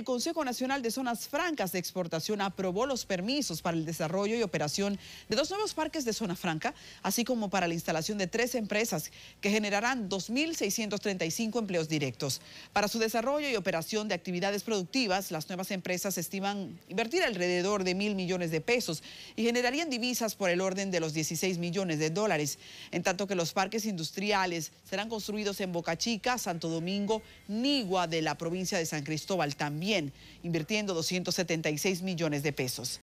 El Consejo Nacional de Zonas Francas de Exportación aprobó los permisos para el desarrollo y operación de dos nuevos parques de zona franca, así como para la instalación de tres empresas que generarán 2.635 empleos directos. Para su desarrollo y operación de actividades productivas, las nuevas empresas estiman invertir alrededor de mil millones de pesos y generarían divisas por el orden de los 16 millones de dólares, en tanto que los parques industriales serán construidos en Boca Chica, Santo Domingo, Nigua de la provincia de San Cristóbal también invirtiendo 276 millones de pesos.